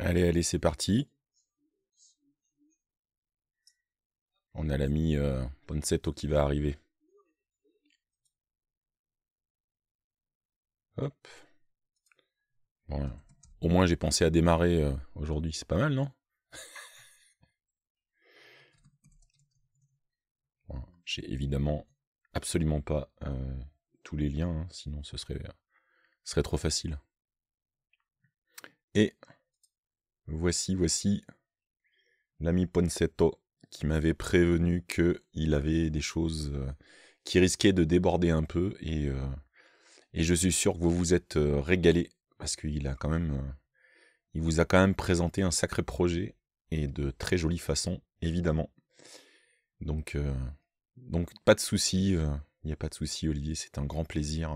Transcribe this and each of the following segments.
Allez, allez, c'est parti. On a l'ami euh, Ponsetto qui va arriver. Hop. Au moins j'ai pensé à démarrer euh, aujourd'hui, c'est pas mal, non J'ai évidemment absolument pas euh, tous les liens, hein, sinon ce serait, ce serait trop facile. Et Voici, voici l'ami Ponsetto qui m'avait prévenu qu'il avait des choses euh, qui risquaient de déborder un peu et, euh, et je suis sûr que vous vous êtes euh, régalé parce qu'il a quand même il vous a quand même présenté un sacré projet et de très jolie façon évidemment. Donc donc pas de soucis. il n'y a pas de souci Olivier, c'est un grand plaisir.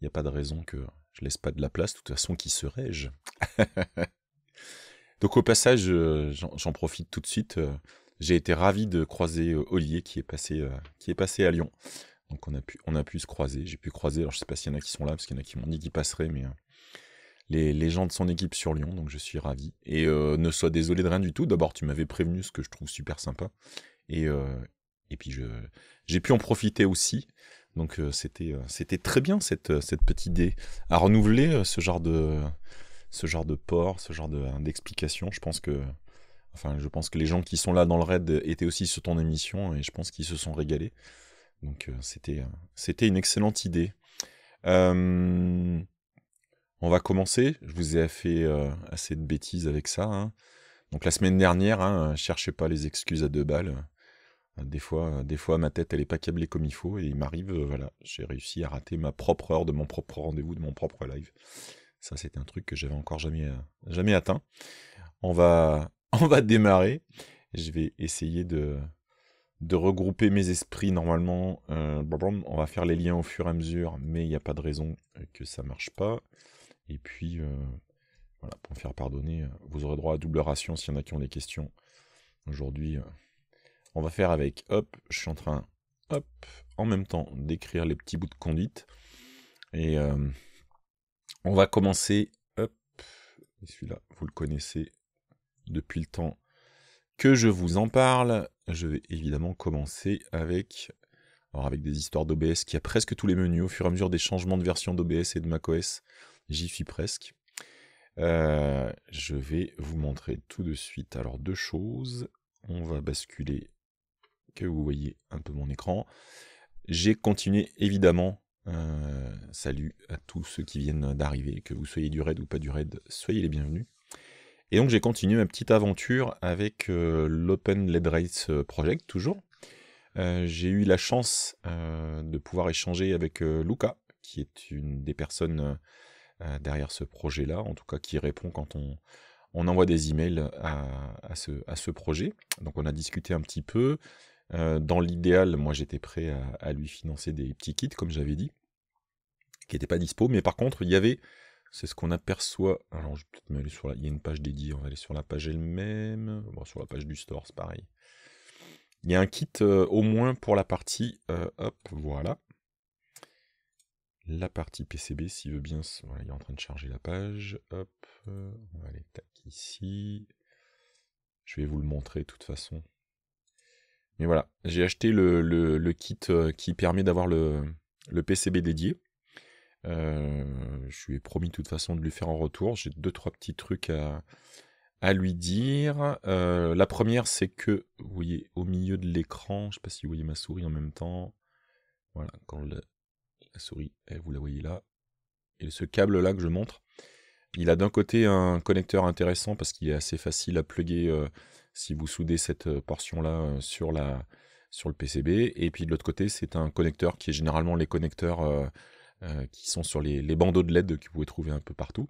Il n'y a pas de raison que je laisse pas de la place, de toute façon qui serais-je Donc au passage, euh, j'en profite tout de suite. Euh, j'ai été ravi de croiser euh, Ollier qui est passé, qui est passé à Lyon. Donc on a pu, on a pu se croiser. J'ai pu croiser. Alors je sais pas s'il y en a qui sont là parce qu'il y en a qui m'ont dit qu'ils passeraient, mais les, les, gens de son équipe sur Lyon. Donc je suis ravi. Et ne sois désolé de rien du tout. D'abord tu m'avais prévenu, ce que je trouve super sympa. Et et puis j'ai pu en profiter aussi. Donc c'était c'était très bien cette cette petite idée à renouveler ce genre de ce genre de port, ce genre hein, d'explication. je pense que, enfin, je pense que les gens qui sont là dans le raid étaient aussi sur ton émission et je pense qu'ils se sont régalés. Donc euh, c'était, euh, c'était une excellente idée. Euh, on va commencer. Je vous ai fait assez de bêtises avec ça. Hein. Donc la semaine dernière, hein, cherchez pas les excuses à deux balles. Des fois, des fois, ma tête, elle est pas câblée comme il faut, et il m'arrive, voilà, j'ai réussi à rater ma propre heure de mon propre rendez-vous, de mon propre live. Ça, c'était un truc que j'avais encore jamais, euh, jamais atteint. On va, on va démarrer. Je vais essayer de, de regrouper mes esprits normalement. Euh, on va faire les liens au fur et à mesure, mais il n'y a pas de raison que ça ne marche pas. Et puis, euh, voilà, pour me faire pardonner, vous aurez droit à double ration s'il y en a qui ont des questions. Aujourd'hui, on va faire avec. Hop, je suis en train, hop, en même temps d'écrire les petits bouts de conduite. Et on va commencer. Hop, celui-là, vous le connaissez depuis le temps que je vous en parle. Je vais évidemment commencer avec, alors avec des histoires d'OBS qui a presque tous les menus au fur et à mesure des changements de version d'OBS et de macOS. J'y suis presque. Euh, je vais vous montrer tout de suite. Alors deux choses. On va basculer, que vous voyez un peu mon écran. J'ai continué évidemment euh, salut à tous ceux qui viennent d'arriver, que vous soyez du raid ou pas du raid, soyez les bienvenus. Et donc j'ai continué ma petite aventure avec euh, l'Open LED Race euh, Project, toujours. j'ai eu la chance de pouvoir échanger avec Luca, qui est une des personnes derrière ce projet-là, en tout cas qui répond quand on, envoie des emails à, ce, projet. Donc on a discuté un petit peu. Euh, dans l'idéal, moi j'étais prêt à, lui financer des petits kits, comme j'avais dit, qui n'étaient pas dispo, mais par contre il y avait, c'est ce qu'on aperçoit, alors je vais peut-être aller sur la, il y a une page dédiée, on va aller sur la page elle-même, sur la page du store c'est pareil. Il y a un kit euh, au moins pour la partie, euh, hop, voilà. La partie PCB, s'il veut bien, il est en train de charger la page, hop, on va aller tac ici. Je vais vous le montrer de toute façon mais voilà, j'ai acheté le, le, kit euh, qui permet d'avoir le, le, PCB dédié. Euh, je lui ai promis de toute façon de lui faire en retour. J'ai deux, trois petits trucs à, à lui dire. Euh, la première, c'est que, vous voyez, au milieu de l'écran, je ne sais pas si vous voyez ma souris en même temps. Voilà, quand la souris, vous la voyez là. Et ce câble-là que je montre, il a d'un côté un connecteur intéressant parce qu'il est assez facile à plugger si vous soudez cette euh, portion-là euh, sur, le PCB. Et puis de l'autre côté, c'est un connecteur qui est généralement les connecteurs euh, qui sont sur les, bandeaux de LED que vous pouvez trouver un peu partout.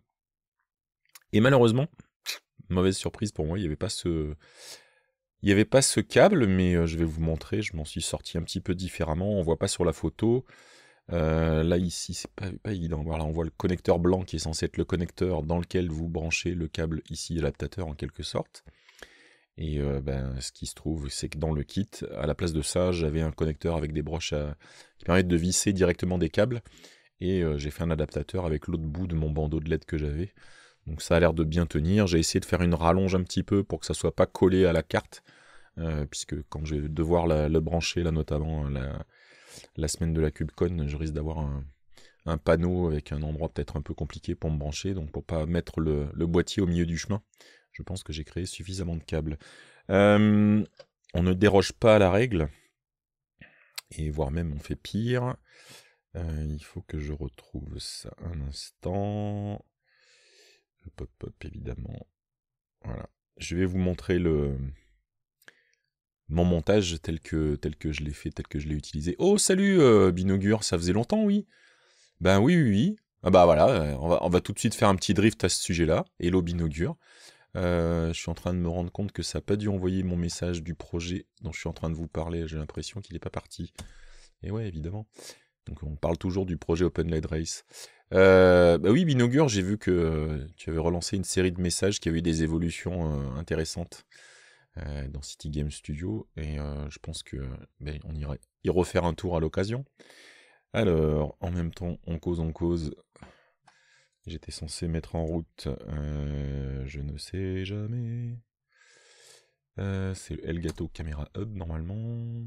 Et malheureusement, mauvaise surprise pour moi, il n'y avait pas ce... Il câble, mais je vais vous montrer, je m'en suis sorti un petit peu différemment. On ne voit pas sur la photo. là ici c'est pas, pas évident. Voilà, on voit le connecteur blanc qui est censé être le connecteur dans lequel vous branchez le câble ici l'adaptateur en quelque sorte. Et euh, ben, ce qui se trouve, c'est que dans le kit, à la place de ça, j'avais un connecteur avec des broches qui permettent de visser directement des câbles. Et euh, j'ai fait un adaptateur avec l'autre bout de mon bandeau de LED que j'avais. Donc ça a l'air de bien tenir. J'ai essayé de faire une rallonge un petit peu pour que ça ne soit pas collé à la carte. Euh, puisque quand je vais devoir le brancher, là notamment la, semaine de la CubeCon, je risque d'avoir un, panneau avec un endroit peut-être un peu compliqué pour me brancher, donc pour ne pas mettre le, boîtier au milieu du chemin. Je pense que j'ai créé suffisamment de câbles. on ne déroge pas à la règle. Et voire même on fait pire. Euh, il faut que je retrouve ça un instant. Pop pop évidemment. Voilà. Je vais vous montrer le mon montage tel que tel que je l'ai fait, tel que je l'ai utilisé. Oh salut euh, Binogur, ça faisait longtemps, oui. Ben oui oui oui. Ah bah voilà, euh, on va, on va tout de suite faire un petit drift à ce sujet-là. Hello Binogur. Euh, je suis en train de me rendre compte que ça n'a pas dû envoyer mon message du projet dont je suis en train de vous parler. J'ai l'impression qu'il n'est pas parti. Et ouais, évidemment. Donc on parle toujours du projet Open Light Race. Euh, bah oui, Binogur, j'ai vu que euh, tu avais relancé une série de messages qui avaient eu des évolutions intéressantes dans City Game Studio. Et je pense que ben, on irait y refaire un tour à l'occasion. Alors, en même temps, on cause, on cause. J'étais censé mettre en route, euh, je ne sais jamais. Euh, c'est le Elgato Camera Hub normalement.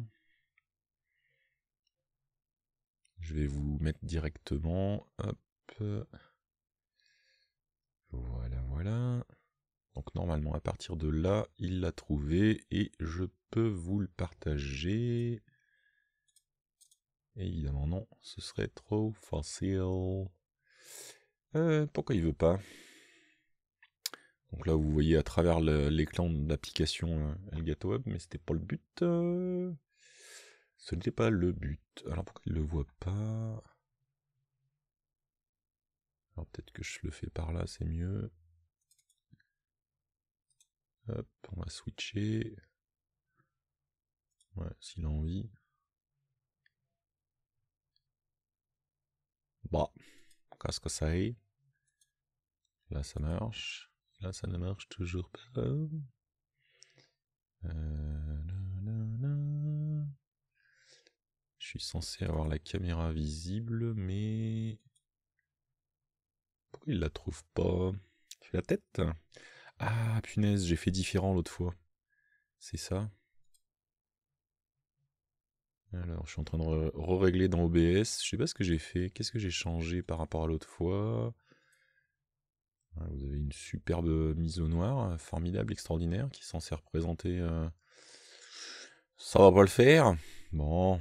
Je vais vous mettre directement. Hop. Voilà, voilà. Donc normalement à partir de là, il l'a trouvé et je peux vous le partager. Évidemment non, ce serait trop facile. Euh, pourquoi il veut pas Donc là, vous voyez à travers l'écran de l'application euh, Elgato Web, mais c'était pas le but. Euh. Ce n'était pas le but. Alors pourquoi il le voit pas Alors peut-être que je le fais par là, c'est mieux. on va switcher. Ouais, s'il a envie. Bah. Casque est Là, ça marche. Là, ça ne marche toujours pas. Euh, Je suis censé avoir la caméra visible, mais... il la trouve pas la tête Ah, punaise, j'ai fait différent l'autre fois. C'est ça alors, je suis en train de re-régler dans OBS. Je sais pas ce que j'ai fait. Qu'est-ce que j'ai changé par rapport à l'autre fois Vous avez une superbe mise au noir, formidable, extraordinaire, qui est censée représenter. Euh, Ça va pas le faire. Bon.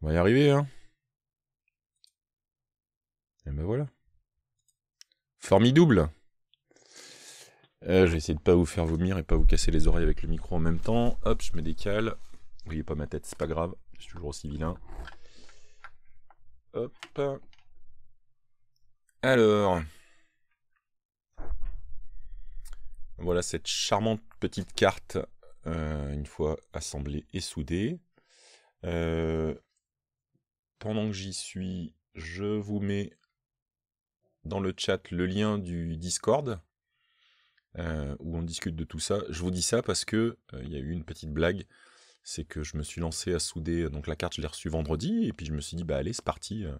On va y arriver, hein. Et ben voilà. Formidouble. Euh, je vais essayer de pas vous faire vomir et pas vous casser les oreilles avec le micro en même temps. Hop, je me décale. Vous voyez pas ma tête, c'est pas grave, je suis toujours aussi vilain. Hop. Alors. Voilà cette charmante petite carte, euh, une fois assemblée et soudée. Euh, pendant que j'y suis, je vous mets dans le chat le lien du Discord. Euh, où on discute de tout ça. Je vous dis ça parce que il y a eu une petite blague c'est que je me suis lancé à souder. Euh, donc la carte, je l'ai reçue vendredi, et puis je me suis dit, bah allez, c'est parti, euh,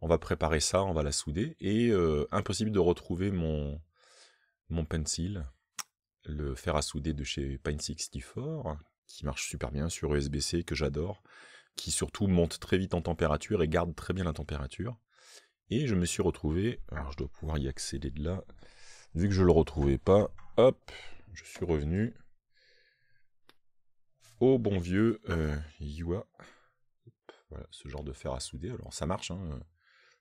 on va préparer ça, on va la souder. Et euh, impossible de retrouver mon, mon pencil, le fer à souder de chez Pine64, qui marche super bien sur USB-C, que j'adore, qui surtout monte très vite en température et garde très bien la température. Et je me suis retrouvé, alors je dois pouvoir y accéder de là, vu que je le retrouvais pas, hop, je suis revenu, au bon vieux euh, Yua. Voilà, ce genre de fer à souder. Alors ça marche, hein,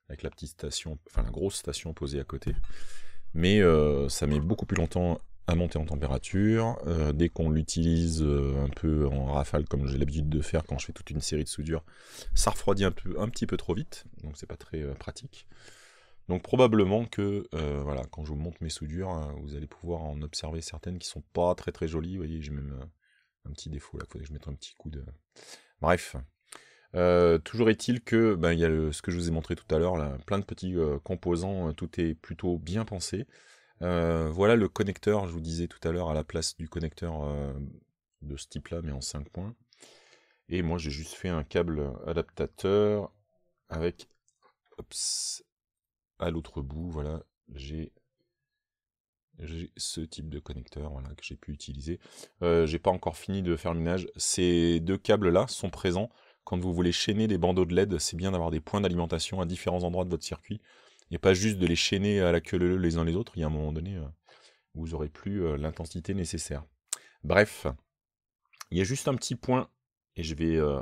avec la petite station, enfin la grosse station posée à côté. Mais euh, ça met beaucoup plus longtemps à monter en température. Euh, dès qu'on l'utilise euh, un peu en rafale, comme j'ai l'habitude de faire quand je fais toute une série de soudures, ça refroidit un, peu, un petit peu trop vite, donc c'est pas très pratique. Donc probablement que voilà, quand je vous montre mes soudures, hein, vous allez pouvoir en observer certaines qui sont pas très très jolies. Vous voyez, j'ai même un petit défaut là, faudrait que je mette un petit coup de. Bref. Euh, toujours est-il que ben, il y a le, ce que je vous ai montré tout à l'heure, là, plein de petits euh, composants, euh, tout est plutôt bien pensé. voilà le connecteur, je vous disais tout à l'heure à la place du connecteur de ce type-là, mais en 5 points. Et moi j'ai juste fait un câble adaptateur avec Ops. à l'autre bout, voilà, j'ai j'ai ce type de connecteur que j'ai pu utiliser. Euh, j'ai pas encore fini de faire le minage. Ces deux câbles-là sont présents quand vous voulez chaîner des bandeaux de LED. C'est bien d'avoir des points d'alimentation à différents endroits de votre circuit et pas juste de les chaîner à la queue les uns les autres. Il y a un moment donné où euh, vous aurez plus euh, l'intensité nécessaire. Bref, il y a juste un petit point et je vais euh,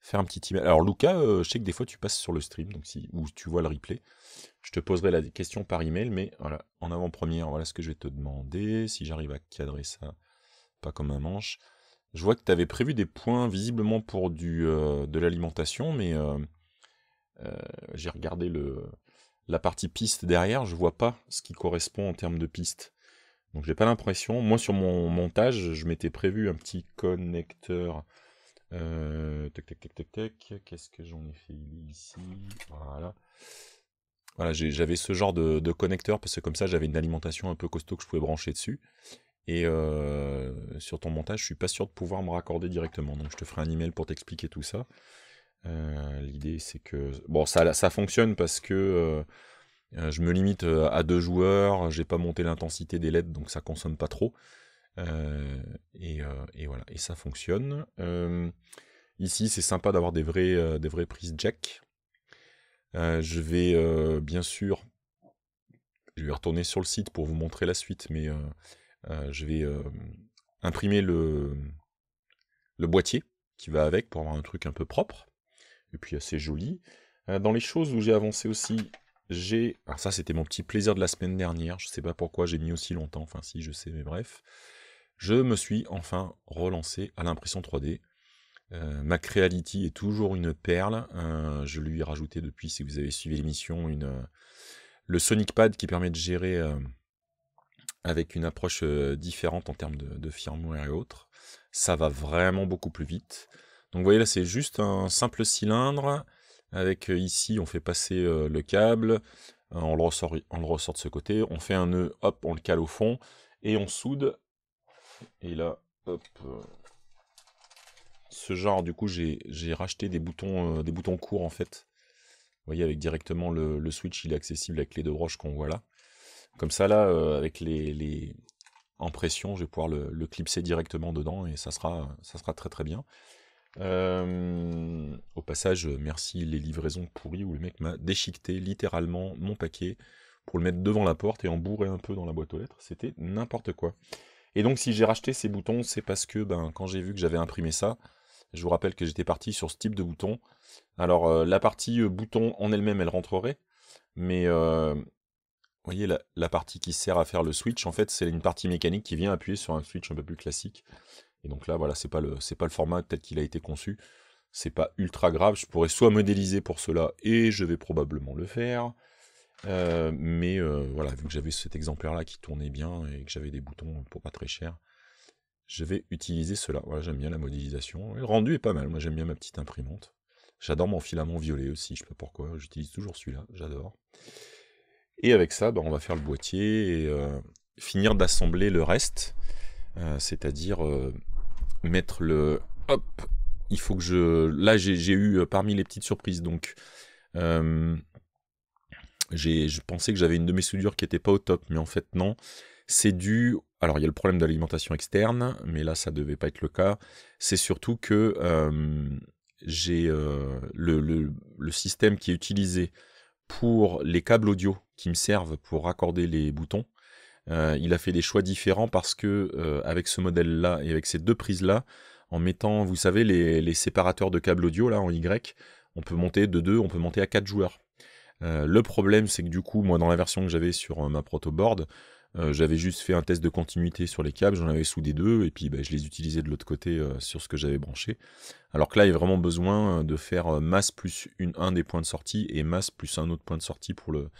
faire un petit email. Alors Lucas, je sais que des fois tu passes sur le stream donc si, ou tu vois le replay. Je te poserai la question par email, mais voilà, en avant-première, voilà ce que je vais te demander, si j'arrive à cadrer ça, pas comme un manche. Je vois que tu avais prévu des points visiblement pour du, euh, de l'alimentation, mais euh, euh, j'ai regardé le, la partie piste derrière, je vois pas ce qui correspond en termes de piste. Donc j'ai pas l'impression. Moi sur mon montage, je m'étais prévu un petit connecteur. tac tac tac tac tac. Qu'est-ce que j'en ai fait ici Voilà. Voilà, j'avais ce genre de, connecteur parce que comme ça j'avais une alimentation un peu costaud que je pouvais brancher dessus. Et euh, sur ton montage, je suis pas sûr de pouvoir me raccorder directement. Donc je te ferai un email pour t'expliquer tout ça. Euh, l'idée c'est que bon, ça, ça fonctionne parce que euh, je me limite à deux joueurs. J'ai pas monté l'intensité des LED, donc ça consomme pas trop. Et, voilà, et ça fonctionne. ici, c'est sympa d'avoir des vrais, des prises jack. Euh, je vais euh, bien sûr, je vais retourner sur le site pour vous montrer la suite, mais euh, je vais imprimer le, le boîtier qui va avec pour avoir un truc un peu propre et puis assez joli. Dans les choses où j'ai avancé aussi, j'ai. Alors, ça, c'était mon petit plaisir de la semaine dernière. Je ne sais pas pourquoi j'ai mis aussi longtemps. Enfin, si, je sais, mais bref. Je me suis enfin relancé à l'impression 3D. Euh, Ma Reality est toujours une perle. Euh, je lui ai rajouté depuis, si vous avez suivi l'émission, euh, le Sonic Pad qui permet de gérer avec une approche différente en termes de, firmware et autres. Ça va vraiment beaucoup plus vite. Donc vous voyez là, c'est juste un simple cylindre. Avec ici, on fait passer le câble, on le, ressort, on le ressort de ce côté, on fait un nœud, hop, on le cale au fond, et on soude. Et là, hop, ce genre, du coup, j'ai racheté des boutons, euh, des boutons courts en fait. Vous voyez, avec directement le, switch, il est accessible avec les deux broches qu'on voit là. Comme ça, là, euh, avec les, les, en je vais pouvoir le, clipser directement dedans et ça sera, ça sera très très bien. Euh, au passage, merci les livraisons pourries où le mec m'a déchiqueté littéralement mon paquet pour le mettre devant la porte et en bourrer un peu dans la boîte aux lettres. C'était n'importe quoi. Et donc si j'ai racheté ces boutons, c'est parce que ben, quand j'ai vu que j'avais imprimé ça, je vous rappelle que j'étais parti sur ce type de bouton. Alors euh, la partie euh, bouton en elle-même, elle rentrerait, mais euh, vous voyez la, partie qui sert à faire le switch, en fait, c'est une partie mécanique qui vient appuyer sur un switch un peu plus classique. Et donc là, voilà, c'est pas le c'est pas le format tel qu'il a été conçu. C'est pas ultra grave. Je pourrais soit modéliser pour cela, et je vais probablement le faire. mais voilà, vu que j'avais cet exemplaire là qui tournait bien et que j'avais des boutons pour pas très cher, je vais utiliser cela. j'aime bien la modélisation. Le rendu est pas mal. Moi, j'aime bien ma petite imprimante. J'adore mon filament violet aussi. Je sais pas pourquoi. J'utilise toujours celui-là. J'adore. Et avec ça, bah, on va faire le boîtier et euh, finir d'assembler le reste. Euh, c'est-à-dire euh, mettre le. Hop Il faut que je. Là, j'ai eu parmi les petites surprises. Donc. je pensais que j'avais une de mes soudures qui n'était pas au top, mais en fait non. C'est dû alors il y a le problème de l'alimentation externe, mais là ça ne devait pas être le cas. C'est surtout que euh, j'ai euh, le, système qui est utilisé pour les câbles audio qui me servent pour raccorder les boutons. Euh, il a fait des choix différents parce que avec ce modèle-là et avec ces deux prises-là, en mettant, vous savez, les, séparateurs de câbles audio là en Y, on peut monter de deux, on peut monter à 4 joueurs. le problème, c'est que du coup, moi, dans la version que j'avais sur ma protoboard, euh, j'avais juste fait un test de continuité sur les câbles, j'en avais soudé deux, et puis bah, je les utilisais de l'autre côté euh, sur ce que j'avais branché. Alors que là, il y a vraiment besoin euh, de faire masse plus un des points de sortie et masse plus un autre point de sortie pour le,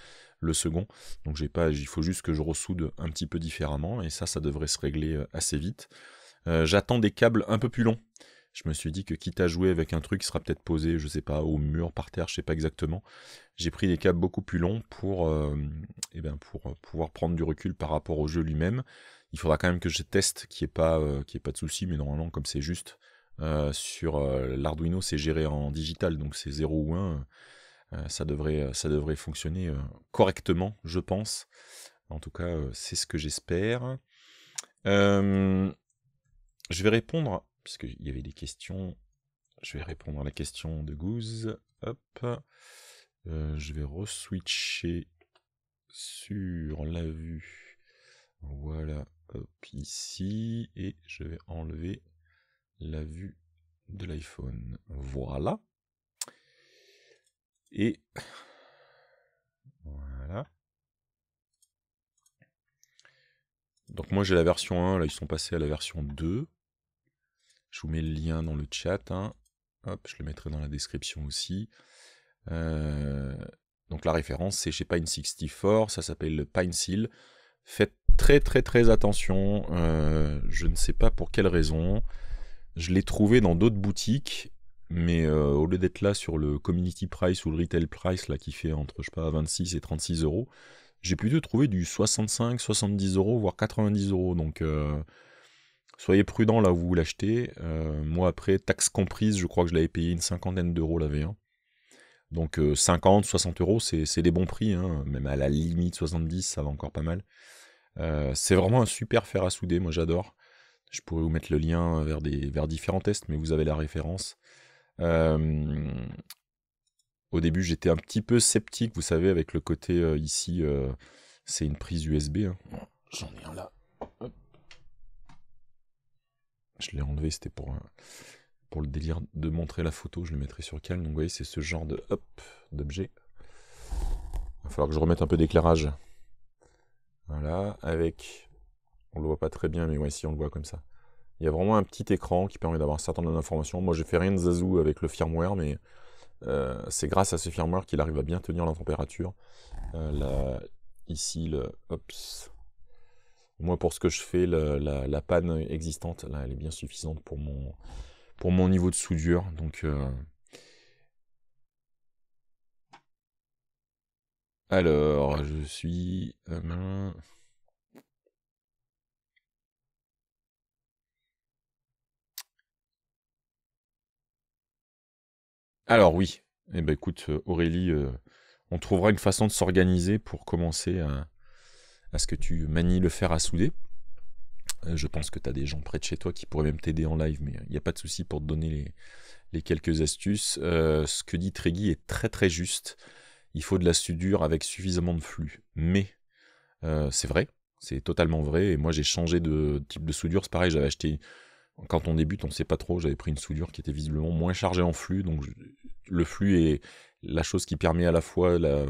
second. Donc pas, il faut juste que je ressoude un petit peu différemment, et ça, ça devrait se régler assez vite. j'attends des câbles un peu plus longs je me suis dit que quitte à jouer avec un truc qui sera peut-être posé, je sais pas, au mur, par terre, je sais pas exactement, j'ai pris des câbles beaucoup plus longs pour, euh, eh ben, pour euh, pouvoir prendre du recul par rapport au jeu lui-même. Il faudra quand même que je teste, qu'il n'y ait, pas, euh, qui pas de souci, mais normalement, comme c'est juste, sur l'Arduino, c'est géré en digital, donc c'est 0 ou 1, ça, devrait, ça devrait fonctionner correctement, je pense. En tout cas, c'est ce que j'espère. je vais répondre puisqu'il y avait des questions. Je vais répondre à la question de Goose. Hop. Euh, je vais re-switcher sur la vue. Voilà, ici. Et je vais enlever la vue de l'iPhone. Voilà. Et voilà. Donc moi j'ai la version 1, là ils sont passés à la version 2. Je vous mets le lien dans le chat. Hein. Hop, je le mettrai dans la description aussi. Euh, donc la référence, c'est chez Pine64. Ça s'appelle le Pine Seal. Faites très très très attention. Euh, je ne sais pas pour quelle raison. Je l'ai trouvé dans d'autres boutiques. Mais euh, au lieu d'être là sur le community price ou le retail price là, qui fait entre je sais pas 26 et 36 euros, j'ai plutôt trouvé du 65, 70 euros, voire 90 euros. Donc Soyez prudent là où vous l'achetez. Euh, moi, après, taxes comprises, je crois que je l'avais payé une cinquantaine d'euros la V1. Donc 50, euh, 60 euros, c'est des bons prix. Hein. Même à la limite 70, ça va encore pas mal. Euh, c'est vraiment un super fer à souder. Moi, j'adore. Je pourrais vous mettre le lien vers, des, vers différents tests, mais vous avez la référence. au début, j'étais un petit peu sceptique, vous savez, avec le côté ici, c'est une prise USB. Hein. J'en ai un là je l'ai enlevé, c'était pour, pour le délire de montrer la photo, je le mettrai sur calme. Donc vous voyez, c'est ce genre de hop d'objet. Il va falloir que je remette un peu d'éclairage. Voilà, avec. On le voit pas très bien, mais moi si on le voit comme ça. Il y a vraiment un petit écran qui permet d'avoir un certain nombre d'informations. Moi, j'ai fait rien de zazou avec le firmware, mais euh, c'est grâce à ce firmware qu'il arrive à bien tenir la température. Euh, ici, le, Ops. Moi, pour ce que je fais, la, panne existante, là, elle est bien suffisante pour mon, pour mon niveau de soudure. Donc, euh. Alors, je suis... Euh, Alors oui, eh ben, écoute euh, Aurélie, on trouvera une façon de s'organiser pour commencer à, à ce que tu manies le fer à souder. Euh, je pense que tu as des gens près de chez toi qui pourraient même t'aider en live, mais il n'y a pas de souci pour te donner les, quelques astuces. Euh, ce que dit Tréguy est très très juste. Il faut de la soudure avec suffisamment de flux. Mais euh, c'est vrai, c'est totalement vrai. Et moi j'ai changé de type de soudure. C'est pareil, j'avais acheté. Quand on débute, on ne sait pas trop. J'avais pris une soudure qui était visiblement moins chargée en flux. Donc le flux est la chose qui permet à la fois la,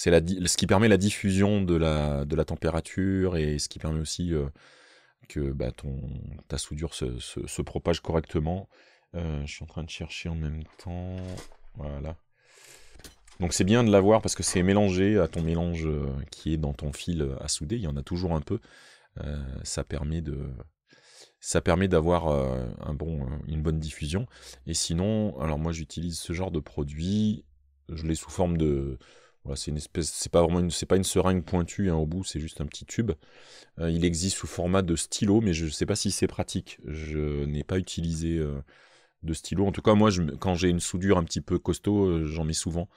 c'est ce qui permet la diffusion de la, de la température et ce qui permet aussi euh, que bah, ta soudure se, propage correctement. Euh, je suis en train de chercher en même temps. Voilà. Donc c'est bien de l'avoir parce que c'est mélangé à ton mélange euh, qui est dans ton fil à souder. Il y en a toujours un peu. ça permet d'avoir un bon, une bonne diffusion. Et sinon, alors moi j'utilise ce genre de produit. Je l'ai sous forme de c'est une espèce, c'est pas vraiment, c'est pas une seringue pointue hein, au bout, c'est juste un petit tube. Euh, il existe sous format de stylo, mais je ne sais pas si c'est pratique. Je n'ai pas utilisé euh, de stylo. En tout cas, moi, quand j'ai une soudure un petit peu costaud, euh, j'en mets souvent.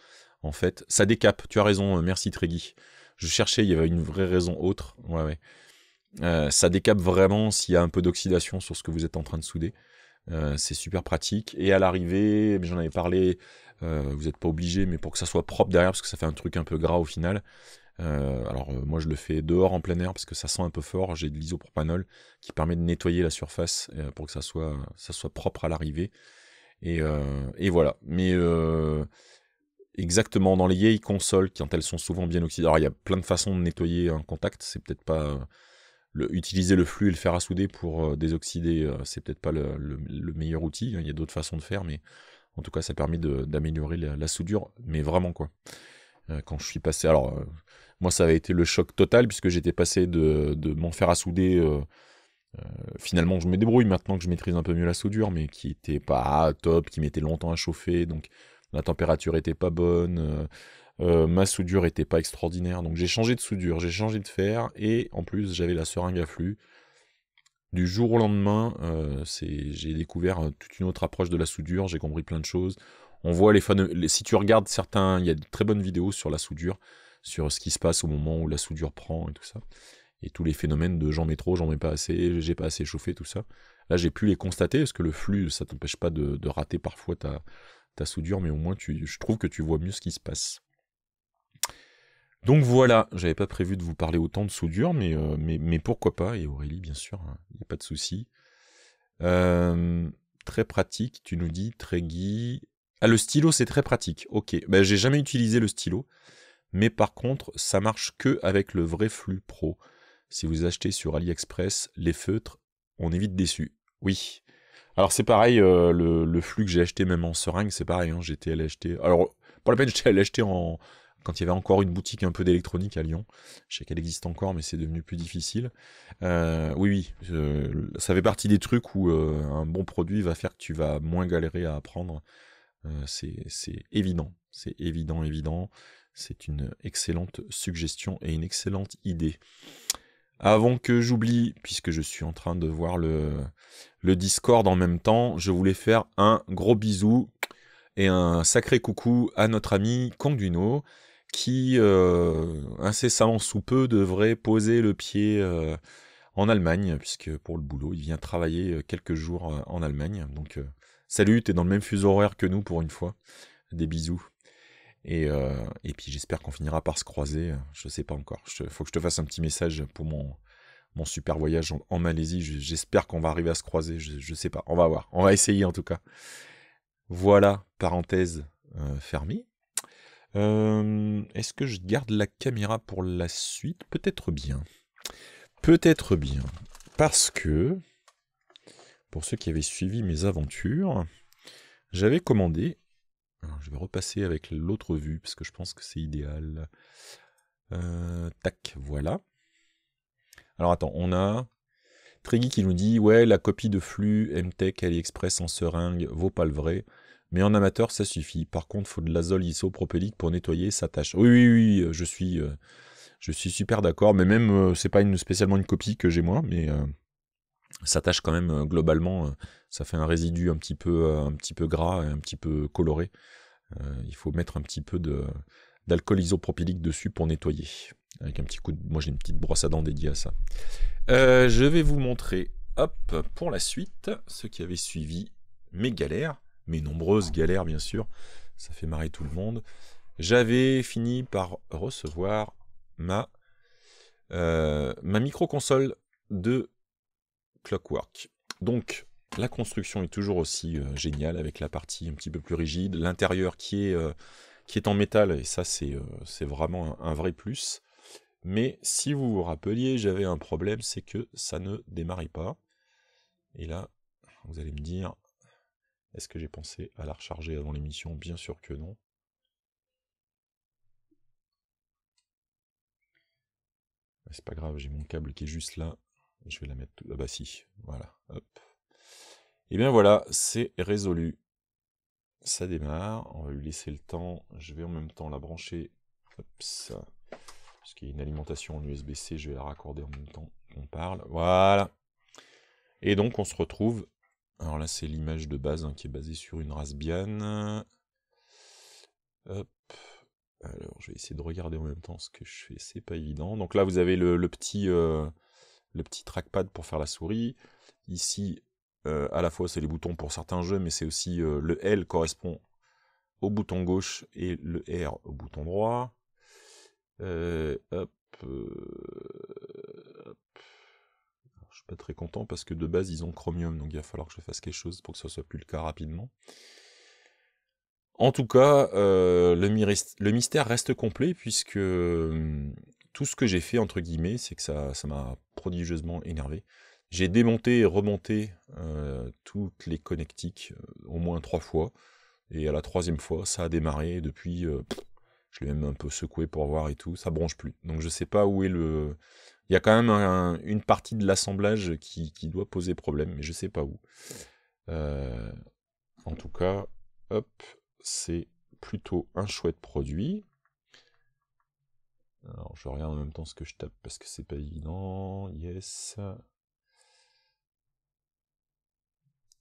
En fait, ça décape. Tu as raison. merci Tréguy. Je cherchais, il y avait une vraie raison autre. ça décape vraiment s'il y a un peu d'oxydation sur ce que vous êtes en train de souder. Euh, c'est super pratique. Et à l'arrivée, j'en avais parlé, euh, vous n'êtes pas obligé, mais pour que ça soit propre derrière, parce que ça fait un truc un peu gras au final. Euh, alors moi je le fais dehors en plein air parce que ça sent un peu fort, j'ai de l'isopropanol qui permet de nettoyer la surface pour que ça soit, ça soit propre à l'arrivée. Et, et, voilà. Mais exactement dans les vieilles consoles quand elles sont souvent bien oxydées. Alors il y a plein de façons de nettoyer un contact, c'est peut-être pas utiliser le flux et le fer à souder pour euh, désoxyder, euh, c'est peut-être pas le, meilleur outil. Hein, il y a d'autres façons de faire, mais en tout cas, ça permet d'améliorer la, soudure, mais vraiment quoi. Euh, quand je suis passé, alors moi, ça avait été le choc total puisque j'étais passé de, de mon fer à souder. finalement, je me débrouille maintenant que je maîtrise un peu mieux la soudure, mais qui était pas top, qui mettait longtemps à chauffer, donc la température était pas bonne. Euh, ma soudure n'était pas extraordinaire, donc j'ai changé de soudure, j'ai changé de fer, et en plus j'avais la seringue à flux. Du jour au lendemain, euh, j'ai découvert euh, toute une autre approche de la soudure, j'ai compris plein de choses. On voit les si tu regardes certains, il y a de très bonnes vidéos sur la soudure, sur ce qui se passe au moment où la soudure prend et tout ça. Et tous les phénomènes de j'en mets trop, j'en mets pas assez, j'ai pas assez chauffé, tout ça. Là, j'ai pu les constater, parce que le flux, ça t'empêche pas de, rater parfois ta, soudure, mais au moins je trouve que tu vois mieux ce qui se passe. Donc voilà, j'avais pas prévu de vous parler autant de soudure, mais, euh, mais, pourquoi pas, et Aurélie, bien sûr, il hein, n'y a pas de souci. Euh, très pratique, tu nous dis, très gui. Ah, le stylo, c'est très pratique, ok. Ben, j'ai jamais utilisé le stylo, mais par contre, ça marche que avec le vrai flux pro. Si vous achetez sur AliExpress, les feutres, on est vite déçu. Oui. Alors c'est pareil, euh, le, flux que j'ai acheté même en seringue, c'est pareil, hein, j'étais allé acheter... Alors, pour la peine, j'étais allé acheter en quand il y avait encore une boutique un peu d'électronique à Lyon. Je sais qu'elle existe encore, mais c'est devenu plus difficile. Euh, oui, oui, ça fait partie des trucs où euh, un bon produit va faire que tu vas moins galérer à apprendre. Euh, c'est évident, c'est évident, évident. C'est une excellente suggestion et une excellente idée. Avant que j'oublie, puisque je suis en train de voir le, le Discord en même temps, je voulais faire un gros bisou et un sacré coucou à notre ami Conduino qui euh, incessamment sous peu devrait poser le pied euh, en Allemagne, puisque pour le boulot, il vient travailler euh, quelques jours en Allemagne. Donc salut, es dans le même fuseau horaire que nous pour une fois. Des bisous. Et, puis j'espère qu'on finira par se croiser. Je sais pas encore. Il faut que je te fasse un petit message pour mon, mon super voyage en, Malaisie. J'espère qu'on va arriver à se croiser. Je, sais pas. On va voir. On va essayer en tout cas. Voilà, parenthèse fermée. Euh, est-ce que je garde la caméra pour la suite Peut-être bien. Peut-être bien. Parce que, pour ceux qui avaient suivi mes aventures, j'avais commandé... je vais repasser avec l'autre vue, parce que je pense que c'est idéal. Euh, tac, voilà. Alors attends, on a Triggy qui nous dit Ouais, la copie de flux MTech AliExpress en seringue vaut pas le vrai. Mais en amateur, ça suffit. Par contre, il faut de l'azole isopropylique pour nettoyer sa tâche. Oui, oui, oui, euh, je suis, euh, je suis super d'accord. Mais même, ce euh, c'est pas une, spécialement une copie que j'ai moi, mais ça tâche quand même globalement. ça fait un résidu un petit peu, un petit peu gras et un petit peu coloré. il faut mettre un petit peu de d'alcool isopropylique dessus pour nettoyer. Avec un petit coup de... Moi j'ai une petite brosse à dents dédiée à ça. je vais vous montrer, hop, pour la suite, ce qui avait suivi mes galères mes nombreuses galères, bien sûr. Ça fait marrer tout le monde. J'avais fini par recevoir ma, euh, ma micro-console de Clockwork. Donc, la construction est toujours aussi euh, géniale avec la partie un petit peu plus rigide, l'intérieur qui est, euh, qui est en métal, et ça, c'est vraiment un, vrai plus. Mais si vous vous rappeliez, j'avais un problème, c'est que ça ne démarrait pas. Et là, vous allez me dire, est-ce que j'ai pensé à la recharger avant l'émission Bien sûr que non. c'est pas grave, j'ai mon câble qui est juste là. Je vais la mettre. Ah bah si, voilà. Et eh bien voilà, c'est résolu. Ça démarre. On va lui laisser le temps. Je vais en même temps la brancher. Parce qu'il y a une alimentation en USB-C, je vais la raccorder en même temps qu'on parle. Voilà. Et donc on se retrouve alors là, c'est l'image de base hein, qui est basée sur une Raspbian. Alors, je vais essayer de regarder en même temps ce que je fais. C'est pas évident. Donc là, vous avez le, petit, euh, le petit trackpad pour faire la souris. Ici, euh, à la fois, c'est les boutons pour certains jeux, mais c'est aussi euh, le L correspond au bouton gauche et le R au bouton droit. hop très content parce que de base ils ont Chromium, donc il va falloir que je fasse quelque chose pour que ça soit plus le cas rapidement. En tout cas, euh, le, le, mystère reste complet puisque euh, tout ce que j'ai fait, entre guillemets, c'est que ça m'a prodigieusement énervé. J'ai démonté et remonté euh, toutes les connectiques au moins trois fois. Et à la troisième fois, ça a démarré. Depuis, je l'ai même un peu secoué pour voir et tout. Ça branche plus. Donc je sais pas où est le. Il y a quand même une partie de l'assemblage qui, doit poser problème, mais je sais pas où. Euh, en tout cas, hop, c'est plutôt un chouette produit. Alors je regarde en même temps ce que je tape parce que c'est pas évident. Yes.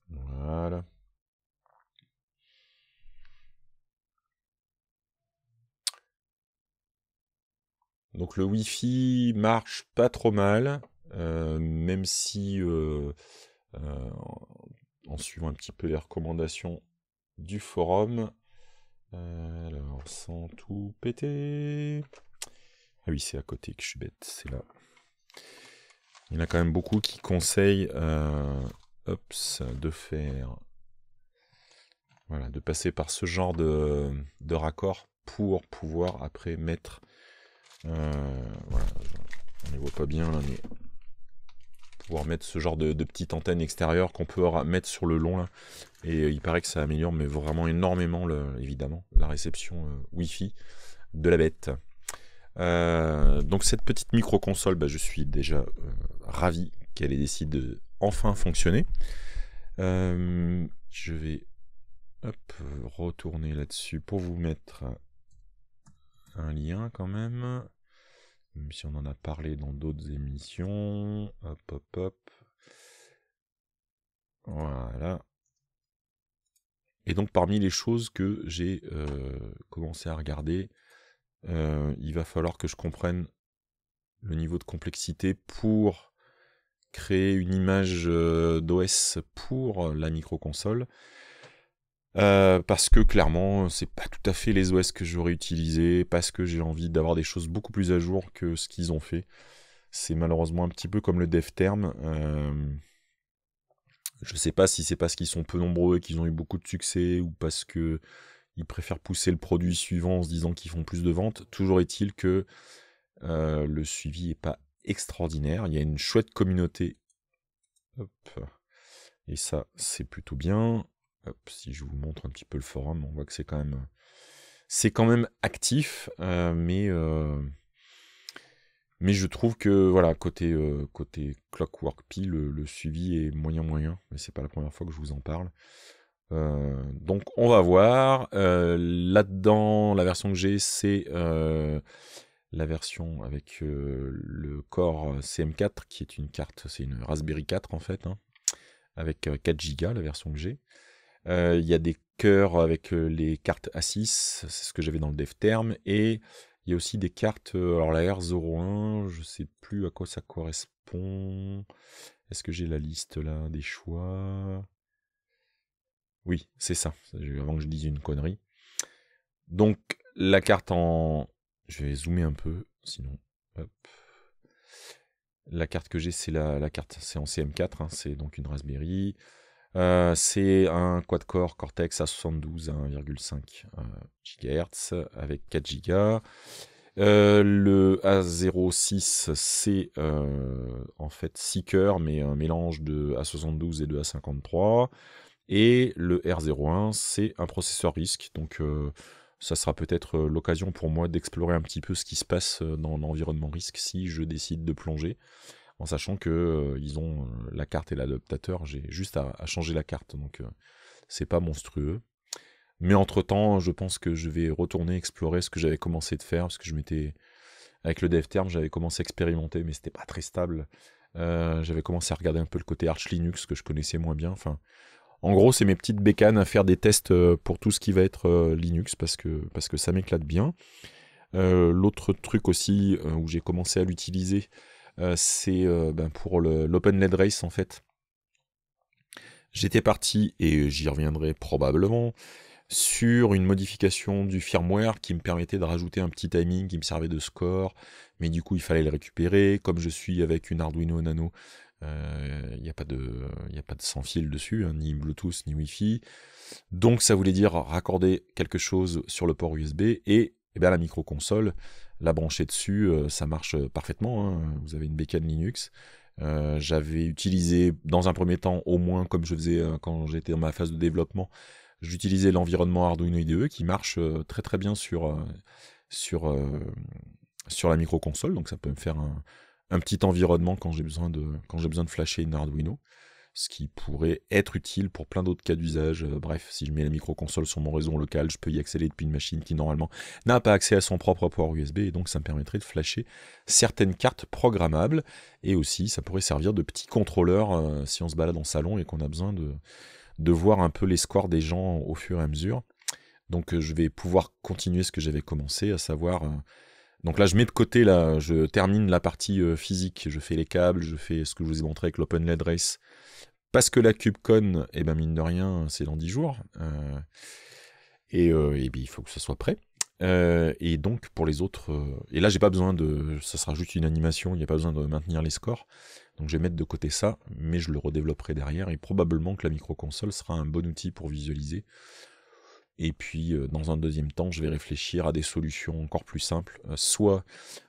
Voilà. Donc le Wi-Fi marche pas trop mal, euh, même si euh, euh, en suivant un petit peu les recommandations du forum. alors sans tout péter. Ah oui, c'est à côté que je suis bête, c'est là. Il y en a quand même beaucoup qui conseillent de faire. Voilà, de passer par ce genre de raccord pour pouvoir après mettre euh, on ne on les voit pas bien mais pouvoir mettre ce genre de, petites petite antenne extérieure qu'on peut mettre sur le long Et euh, il paraît que ça améliore, mais vraiment énormément, évidemment, la réception wifi euh, Wi-Fi de la bête. donc cette petite micro-console, bah, je suis déjà ravi qu'elle ait décidé de enfin fonctionner. je vais retourner là-dessus pour vous mettre un lien quand même. Même si on en a parlé dans d'autres émissions. Hop, hop, hop. Voilà. Et donc parmi les choses que j'ai euh, commencé à regarder, euh, il va falloir que je comprenne le niveau de complexité pour créer une image euh, d'OS pour la microconsole. console euh, parce que clairement, c'est pas tout à fait les OS que j'aurais utilisé, parce que j'ai envie d'avoir des choses beaucoup plus à jour que ce qu'ils ont fait. C'est malheureusement un petit peu comme le dev term. Euh, je sais pas si c'est parce qu'ils sont peu nombreux et qu'ils ont eu beaucoup de succès, ou parce que ils préfèrent pousser le produit suivant en se disant qu'ils font plus de ventes. Toujours est-il que euh, le suivi n'est pas extraordinaire. Il y a une chouette communauté. Et ça, c'est plutôt bien si je vous montre un petit peu le forum, on voit que c'est quand même c'est quand même actif, euh, mais euh, mais je trouve que voilà côté euh, côté Clockwork Pi, le, suivi est moyen moyen, mais c'est pas la première fois que je vous en parle. donc on va voir. Là-dedans, la version que j'ai, c'est la version avec le Core CM4, qui est une carte, c'est une Raspberry 4 en fait, hein, avec 4 Go, la version que j'ai. Euh, il y a des cœurs avec euh, les cartes A6, c'est ce que j'avais dans le dev term. Et il y a aussi des cartes, euh, alors la R01, je ne sais plus à quoi ça correspond. Est-ce que j'ai la liste là des choix Oui, c'est ça, avant que je dise une connerie. Donc la carte en... Je vais zoomer un peu, sinon... La carte que j'ai, c'est la, la, carte, c'est en CM4, hein, c'est donc une Raspberry. Euh, c'est un quad-core Cortex A72 à 1,5 euh, GHz avec 4 Go. Euh, le A06, c'est en fait 6 cœurs, mais un mélange de A72 et de A53. Et le R01, c'est un processeur RISC. Donc, ça sera peut-être l'occasion pour moi d'explorer un petit peu ce qui se passe dans l'environnement RISC si je décide de plonger en sachant que euh, ils ont euh, la carte et l'adaptateur, j'ai juste à, changer la carte, donc euh, c'est pas monstrueux. Mais entre-temps, je pense que je vais retourner explorer ce que j'avais commencé de faire, parce que je m'étais... Avec le DevTerm, j'avais commencé à expérimenter, mais c'était pas très stable. j'avais commencé à regarder un peu le côté Arch Linux, que je connaissais moins bien. Enfin, en gros, c'est mes petites bécanes à faire des tests pour tout ce qui va être Linux, parce que, parce que ça m'éclate bien. L'autre truc aussi où j'ai commencé à l'utiliser, euh, c'est euh, ben, pour l'Open Led Race en fait. J'étais parti, et j'y reviendrai probablement, sur une modification du firmware qui me permettait de rajouter un petit timing qui me servait de score, mais du coup il fallait le récupérer. Comme je suis avec une Arduino Nano, il euh, n'y a, pas de, a pas de sans fil dessus, hein, ni Bluetooth ni Wi-Fi. Donc ça voulait dire raccorder quelque chose sur le port USB et eh bien, la microconsole, la brancher dessus, euh, ça marche euh, parfaitement. Hein. Vous avez une bécane Linux. Euh, j'avais utilisé dans un premier temps, au moins comme je faisais quand j'étais dans ma phase de développement, j'utilisais l'environnement Arduino IDE qui marche très très bien sur, sur, sur la microconsole. Donc ça peut me faire un, petit environnement quand j'ai besoin, de, quand besoin de flasher une Arduino ce qui pourrait être utile pour plein d'autres cas d'usage. Euh, bref, si je mets la micro-console sur mon réseau local, je peux y accéder depuis une machine qui normalement n'a pas accès à son propre port USB et donc ça me permettrait de flasher certaines cartes programmables et aussi ça pourrait servir de petit contrôleur euh, si on se balade en salon et qu'on a besoin de, voir un peu les scores des gens au fur et à mesure. Donc euh, je vais pouvoir continuer ce que j'avais commencé, à savoir... Donc là, je mets de côté, là, je termine la partie physique. Je fais les câbles, je fais ce que je vous ai montré avec l'Open Race parce que la KubeCon, eh ben mine de rien, c'est dans 10 jours. Euh, et, euh, ben, il faut que ce soit prêt. Euh, et donc pour les autres, et là j'ai pas besoin de, ça sera juste une animation, il n'y a pas besoin de maintenir les scores. Donc je vais mettre de côté ça, mais je le redévelopperai derrière et probablement que la micro console sera un bon outil pour visualiser et puis, euh, dans un deuxième temps, je vais réfléchir à des solutions encore plus simples, euh, soit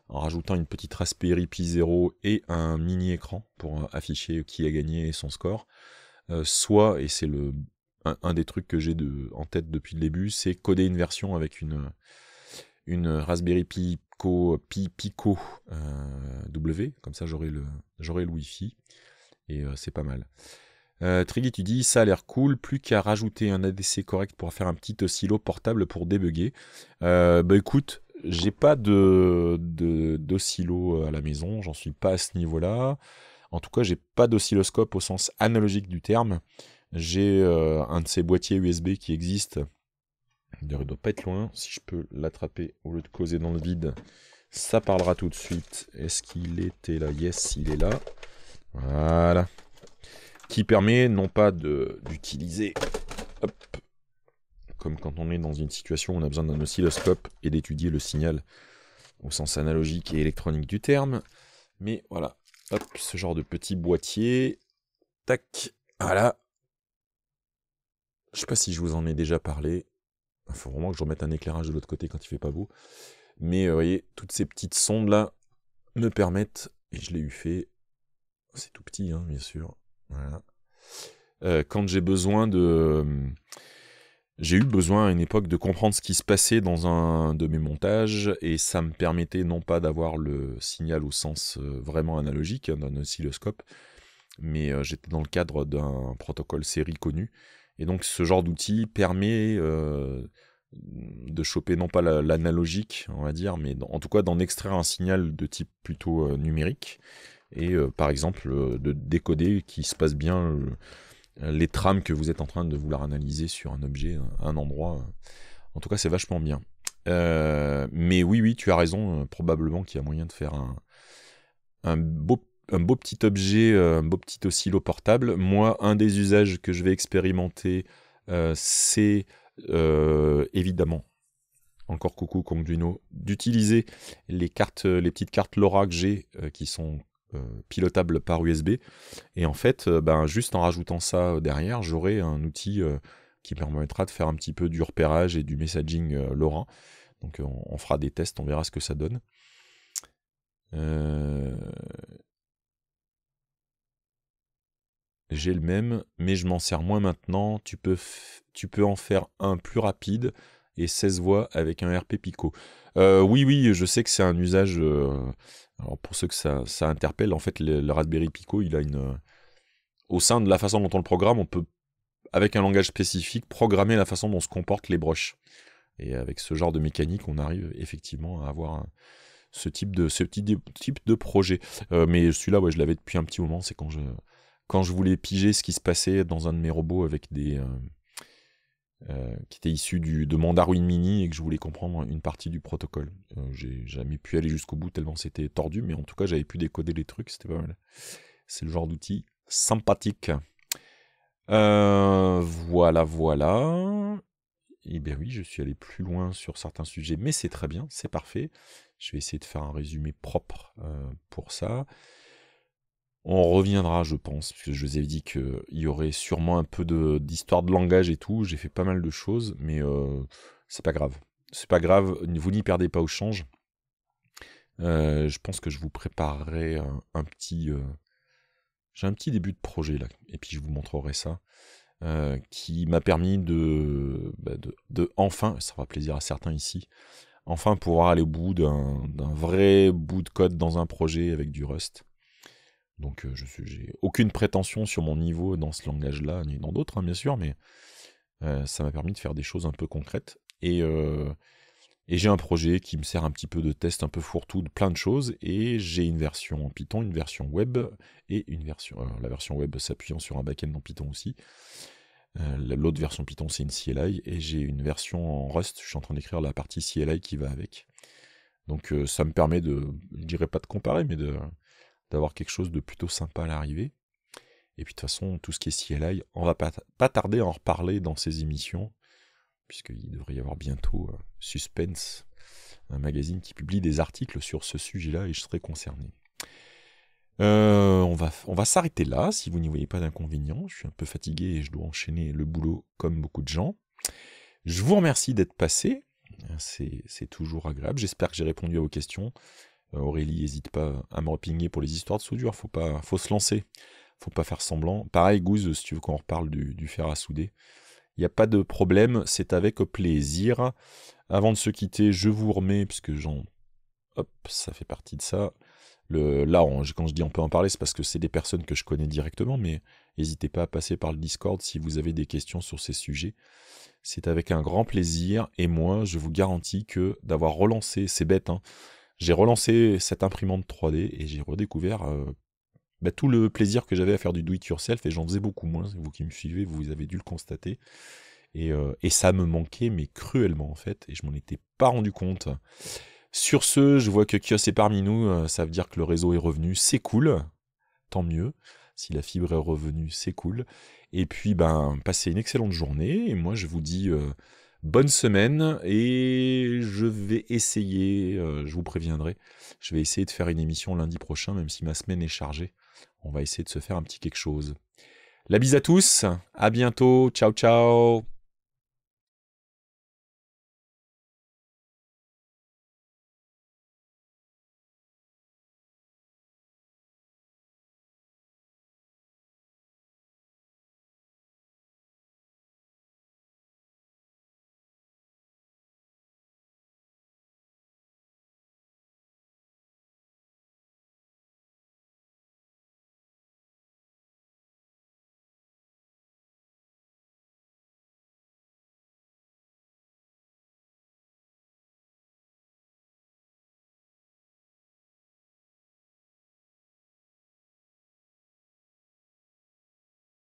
en rajoutant une petite Raspberry Pi 0 et un mini écran pour euh, afficher qui a gagné son score, soit, et c'est le un, des trucs que j'ai en tête depuis le début, c'est coder une version avec une, une Raspberry Pi Pico, W, comme ça j'aurai le, le Wi-Fi, et c'est pas mal. Euh, Triggy, tu dis, ça a l'air cool, plus qu'à rajouter un ADC correct pour faire un petit oscillo portable pour débugger. Euh, bah écoute, j'ai pas de d'oscillo euh, à la maison, j'en suis pas à ce niveau-là. En tout cas, j'ai pas d'oscilloscope au sens analogique du terme. J'ai un de ces boîtiers USB qui existe. Il ne doit pas être loin. Si je peux l'attraper au lieu de causer dans le vide, ça parlera tout de suite. Est-ce qu'il était là Yes, il est là. Voilà qui permet non pas d'utiliser, comme quand on est dans une situation où on a besoin d'un oscilloscope et d'étudier le signal au sens analogique et électronique du terme, mais voilà, ce genre de petit boîtier, tac, voilà. Je sais pas si je vous en ai déjà parlé, il faut vraiment que je remette un éclairage de l'autre côté quand il ne fait pas beau, mais vous euh, voyez, toutes ces petites sondes là me permettent, et je l'ai eu fait, c'est tout petit hein, bien sûr, euh, quand j'ai besoin de. Euh, j'ai eu besoin à une époque de comprendre ce qui se passait dans un de mes montages et ça me permettait non pas d'avoir le signal au sens euh, vraiment analogique hein, d'un oscilloscope, mais j'étais dans le cadre d'un protocole série connu. Et donc ce genre d'outil permet de choper non pas l'analogique, on va dire, mais en tout cas d'en extraire un signal de type plutôt numérique et euh, par exemple euh, de décoder qui se passe bien euh, les trames que vous êtes en train de vouloir analyser sur un objet, un endroit. En tout cas, c'est vachement bien. mais oui, oui, tu as raison. probablement qu'il y a moyen de faire un, beau, un beau petit objet, un beau petit oscillo portable. Moi, un des usages que je vais expérimenter, c'est évidemment, encore coucou Kongduino, d'utiliser les cartes, les petites cartes LoRa que j'ai, qui sont euh, pilotable par USB. Et en fait, euh, ben, juste en rajoutant ça euh, derrière, j'aurai un outil qui permettra de faire un petit peu du repérage et du messaging LoRa. Donc on, fera des tests, on verra ce que ça donne. J'ai le même, mais je m'en sers moins maintenant. Tu peux, tu peux en faire un plus rapide et 16 voix avec un RP Pico. oui, oui, je sais que c'est un usage alors pour ceux que ça, interpelle, en fait, le, Raspberry Pico, il a une... Euh, au sein de la façon dont on le programme, on peut, avec un langage spécifique, programmer la façon dont se comportent les broches. Et avec ce genre de mécanique, on arrive effectivement à avoir ce type de, type de projet. Euh, mais celui-là, ouais, je l'avais depuis un petit moment. C'est quand je, quand je voulais piger ce qui se passait dans un de mes robots avec des, euh, euh, qui était issu du, de mon Darwin Mini et que je voulais comprendre une partie du protocole. Euh, j'ai jamais pu aller jusqu'au bout tellement c'était tordu, mais en tout cas j'avais pu décoder les trucs, c'était pas mal. C'est le genre d'outil sympathique. Euh, voilà, voilà. Et eh bien oui, je suis allé plus loin sur certains sujets, mais c'est très bien, c'est parfait. Je vais essayer de faire un résumé propre pour ça. On reviendra, je pense, puisque je vous ai dit qu'il y aurait sûrement un peu d'histoire de, langage et tout. J'ai fait pas mal de choses, mais euh, c'est pas grave. C'est pas grave, vous n'y perdez pas au change. Euh, je pense que je vous préparerai un, petit. Euh, j'ai un petit début de projet là, et puis je vous montrerai ça. qui m'a permis de, bah, de, de, enfin, ça fera plaisir à certains ici, enfin pouvoir aller au bout d'un vrai bout de code dans un projet avec du Rust. Donc euh, je n'ai j'ai aucune prétention sur mon niveau dans ce langage-là, ni dans d'autres, hein, bien sûr, mais euh, ça m'a permis de faire des choses un peu concrètes. Euh, et, j'ai un projet qui me sert un petit peu de test, un peu fourre-tout, de plein de choses. Et j'ai une version en Python, une version web, et une version. la version web s'appuyant sur un backend en Python aussi. l'autre version Python, c'est une CLI. Et j'ai une version en Rust. Je suis en train d'écrire la partie CLI qui va avec. Donc ça me permet de, je dirais pas de comparer, mais de, d'avoir quelque chose de plutôt sympa à l'arrivée. Et puis de toute façon, tout ce qui est CLI, on va pas, tarder à en reparler dans ces émissions, puisqu'il devrait y avoir bientôt euh, Suspense, un magazine qui publie des articles sur ce sujet-là, et je serai concerné. Euh, on va, on va s'arrêter là, si vous n'y voyez pas d'inconvénient. Je suis un peu fatigué et je dois enchaîner le boulot comme beaucoup de gens. Je vous remercie d'être passé. C'est toujours agréable. J'espère que j'ai répondu à vos questions. Euh, Aurélie, n'hésite pas à me repinguer pour les histoires de soudure. Faut pas, faut se lancer. Faut pas faire semblant. Pareil, Goose, si tu veux qu'on reparle du, fer à souder. Il n'y a pas de problème. C'est avec plaisir. Avant de se quitter, je vous remets, puisque j'en. Hop, ça fait partie de ça. Le, là, quand je dis on peut en parler, c'est parce que c'est des personnes que je connais directement, mais n'hésitez pas à passer par le Discord si vous avez des questions sur ces sujets. C'est avec un grand plaisir, et moi, je vous garantis que d'avoir relancé, c'est bête, hein, j'ai relancé cette imprimante 3D et j'ai redécouvert euh, bah, tout le plaisir que j'avais à faire du do-it-yourself et j'en faisais beaucoup moins. Vous qui me suivez, vous avez dû le constater. Euh, et, ça me manquait, mais cruellement en fait, et je m'en étais pas rendu compte. Sur ce, je vois que Kios est parmi nous, euh, ça veut dire que le réseau est revenu, c'est cool, tant mieux. Si la fibre est revenue, c'est cool. Et puis, ben, passez une excellente journée, et moi je vous dis bonne semaine et je vais essayer, euh, je vous préviendrai, je vais essayer de faire une émission lundi prochain, même si ma semaine est chargée. On va essayer de se faire un petit quelque chose. La bise à tous, à bientôt, ciao ciao